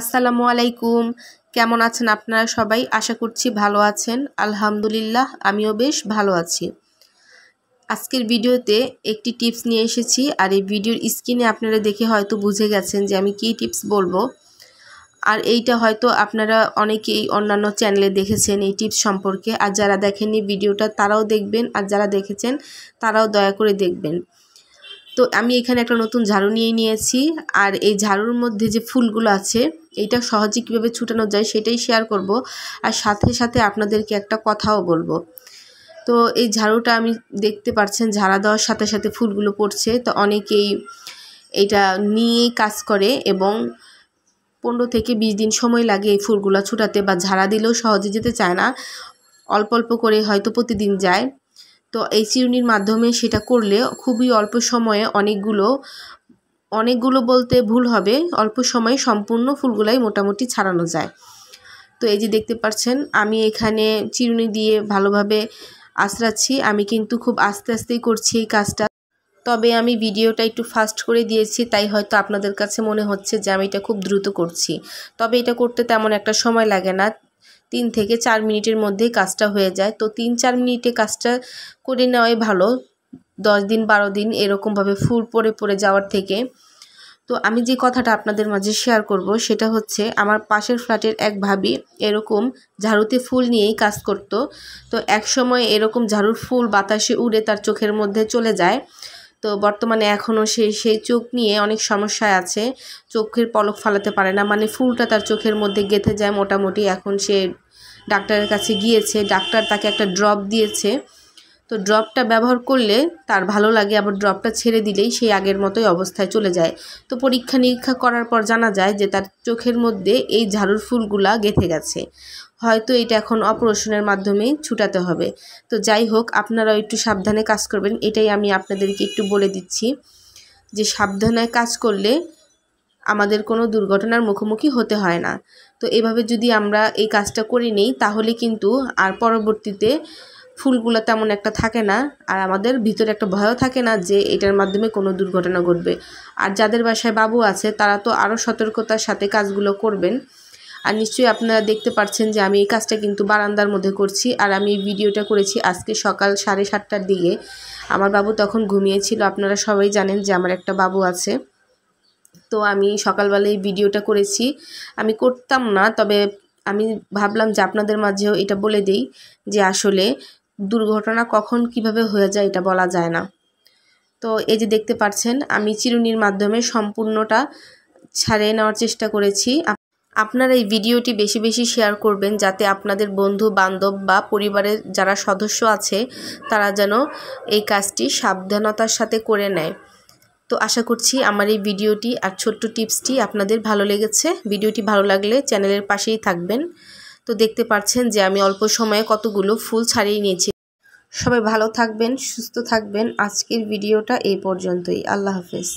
আসসালামু আলাইকুম কেমন আছেন আপনারা সবাই আশা করছি ভালো আছেন আলহামদুলিল্লাহ আমিও বেশ ভালো আছি আজকের ভিডিওতে একটি টিপস নিয়ে এসেছি আর এই ভিডিওর স্ক্রিনে আপনারা দেখে হয়তো বুঝে গেছেন যে আমি কি টিপস বলবো আর এইটা হয়তো আপনারা অনেকেই অন্যান্য চ্যানেলে দেখেছেন এই টিপস সম্পর্কে আর যারা দেখেননি ভিডিওটা তারাও দেখবেন আর যারা দেখেছেন তারাও দয়া করে দেখবেন তো আমি এখানে একটা নতুন ঝাড়ু নিয়ে নিয়েছি আর এই ঝাড়ুর মধ্যে যে ফুলগুলো আছে এইটা সহজে কীভাবে ছুটানো যায় সেটাই শেয়ার করব আর সাথে সাথে আপনাদেরকে একটা কথাও বলবো তো এই ঝাড়ুটা আমি দেখতে পাচ্ছেন ঝাড়া দেওয়ার সাথে সাথে ফুলগুলো পড়ছে তো অনেকেই এটা নিয়ে কাজ করে এবং পনেরো থেকে বিশ দিন সময় লাগে এই ফুলগুলো ছুটাতে বা ঝাড়া দিলেও সহজে যেতে চায় না অল্প অল্প করে হয়তো প্রতিদিন যায় তো এই চিরুনির মাধ্যমে সেটা করলে খুবই অল্প সময়ে অনেকগুলো অনেকগুলো বলতে ভুল হবে অল্প সময়ে সম্পূর্ণ ফুলগুলাই মোটামুটি ছাড়ানো যায় তো এই যে দেখতে পাচ্ছেন আমি এখানে চিরুনি দিয়ে ভালোভাবে আশরাচ্ছি আমি কিন্তু খুব আস্তে আস্তেই করছি এই কাজটা তবে আমি ভিডিওটা একটু ফাস্ট করে দিয়েছি তাই হয়তো আপনাদের কাছে মনে হচ্ছে যে আমি এটা খুব দ্রুত করছি তবে এটা করতে তেমন একটা সময় লাগে না তিন থেকে চার মিনিটের মধ্যেই কাজটা হয়ে যায় তো তিন চার মিনিটে কাজটা করে নেওয়াই ভালো দশ দিন বারো দিন এরকমভাবে ফুল পরে পরে যাওয়ার থেকে তো আমি যে কথাটা আপনাদের মাঝে শেয়ার করব সেটা হচ্ছে আমার পাশের ফ্ল্যাটের এক ভাবি এরকম ঝাড়ুতে ফুল নিয়েই কাজ করত তো এক সময় এরকম ঝাড়ুর ফুল বাতাসে উড়ে তার চোখের মধ্যে চলে যায় তো বর্তমানে এখনও সে সেই চোখ নিয়ে অনেক সমস্যায় আছে চোখের পলক ফালাতে পারে না মানে ফুলটা তার চোখের মধ্যে গেঁথে যায় মোটামুটি এখন সে ডাক্তারের কাছে গিয়েছে ডাক্তার তাকে একটা ড্রপ দিয়েছে তো ড্রপটা ব্যবহার করলে তার ভালো লাগে আবার ড্রপটা ছেড়ে দিলেই সেই আগের মতোই অবস্থায় চলে যায় তো পরীক্ষা নিরীক্ষা করার পর জানা যায় যে তার চোখের মধ্যে এই ঝাড়ুর ফুলগুলা গেঁথে গেছে হয়তো এটা এখন অপারেশনের মাধ্যমে ছুটাতে হবে তো যাই হোক আপনারাও একটু সাবধানে কাজ করবেন এটাই আমি আপনাদেরকে একটু বলে দিচ্ছি যে সাবধানে কাজ করলে আমাদের কোনো দুর্ঘটনার মুখোমুখি হতে হয় না তো এভাবে যদি আমরা এই কাজটা করে নেই তাহলে কিন্তু আর পরবর্তীতে ফুলগুলো তেমন একটা থাকে না আর আমাদের ভিতরে একটা ভয়ও থাকে না যে এটার মাধ্যমে কোনো দুর্ঘটনা ঘটবে আর যাদের বাসায় বাবু আছে তারা তো আরও সতর্কতার সাথে কাজগুলো করবেন আর নিশ্চয়ই আপনারা দেখতে পাচ্ছেন যে আমি এই কাজটা কিন্তু বারান্দার মধ্যে করছি আর আমি এই ভিডিওটা করেছি আজকে সকাল সাড়ে সাতটার দিকে আমার বাবু তখন ঘুমিয়েছিল আপনারা সবাই জানেন যে আমার একটা বাবু আছে তো আমি সকালবেলা এই ভিডিওটা করেছি আমি করতাম না তবে আমি ভাবলাম যে আপনাদের মাঝেও এটা বলে দেই যে আসলে দুর্ঘটনা কখন কিভাবে হয়ে যায় এটা বলা যায় না তো এই যে দেখতে পাচ্ছেন আমি চিরুনির মাধ্যমে সম্পূর্ণটা ছাড়িয়ে নেওয়ার চেষ্টা করেছি আপনারা এই ভিডিওটি বেশি বেশি শেয়ার করবেন যাতে আপনাদের বন্ধু বান্ধব বা পরিবারের যারা সদস্য আছে তারা যেন এই কাজটি সাবধানতার সাথে করে নেয় তো আশা করছি আমার এই ভিডিওটি আর ছোট্ট টিপসটি আপনাদের ভালো লেগেছে ভিডিওটি ভালো লাগলে চ্যানেলের পাশেই থাকবেন তো দেখতে পাচ্ছেন যে আমি অল্প সময়ে কতগুলো ফুল ছাড়িয়ে নিয়েছি সবাই ভালো থাকবেন সুস্থ থাকবেন আজকের ভিডিওটা এই পর্যন্তই আল্লাহ হাফেজ